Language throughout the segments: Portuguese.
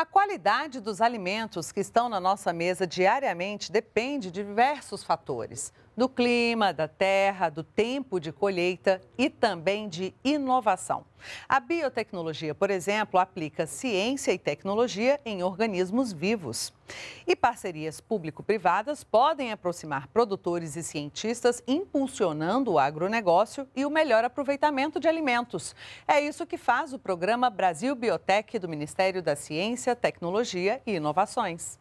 A qualidade dos alimentos que estão na nossa mesa diariamente depende de diversos fatores, do clima, da terra, do tempo de colheita e também de inovação. A biotecnologia, por exemplo, aplica ciência e tecnologia em organismos vivos. E parcerias público-privadas podem aproximar produtores e cientistas, impulsionando o agronegócio e o melhor aproveitamento de alimentos. É isso que faz o programa Brasil Biotech do Ministério da Ciência, Tecnologia e Inovações.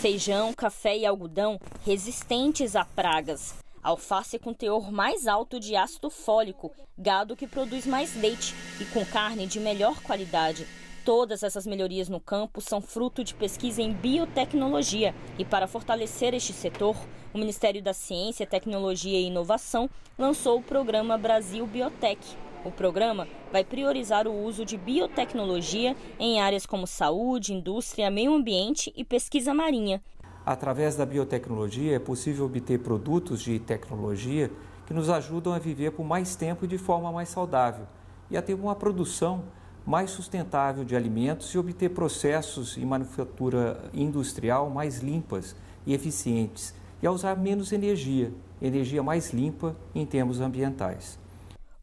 Feijão, café e algodão resistentes a pragas. Alface com teor mais alto de ácido fólico, gado que produz mais leite e com carne de melhor qualidade. Todas essas melhorias no campo são fruto de pesquisa em biotecnologia e para fortalecer este setor, o Ministério da Ciência, Tecnologia e Inovação lançou o programa Brasil Biotech, o programa vai priorizar o uso de biotecnologia em áreas como saúde, indústria, meio ambiente e pesquisa marinha. Através da biotecnologia é possível obter produtos de tecnologia que nos ajudam a viver por mais tempo e de forma mais saudável e a ter uma produção mais sustentável de alimentos e obter processos e manufatura industrial mais limpas e eficientes e a usar menos energia, energia mais limpa em termos ambientais.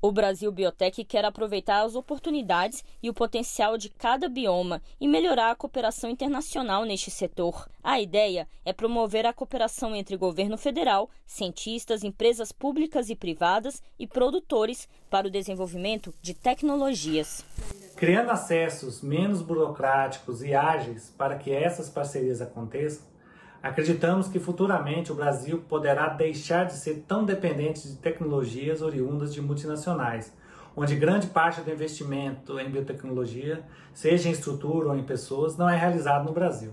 O Brasil Biotech quer aproveitar as oportunidades e o potencial de cada bioma e melhorar a cooperação internacional neste setor. A ideia é promover a cooperação entre governo federal, cientistas, empresas públicas e privadas e produtores para o desenvolvimento de tecnologias. Criando acessos menos burocráticos e ágeis para que essas parcerias aconteçam, Acreditamos que futuramente o Brasil poderá deixar de ser tão dependente de tecnologias oriundas de multinacionais, onde grande parte do investimento em biotecnologia, seja em estrutura ou em pessoas, não é realizado no Brasil.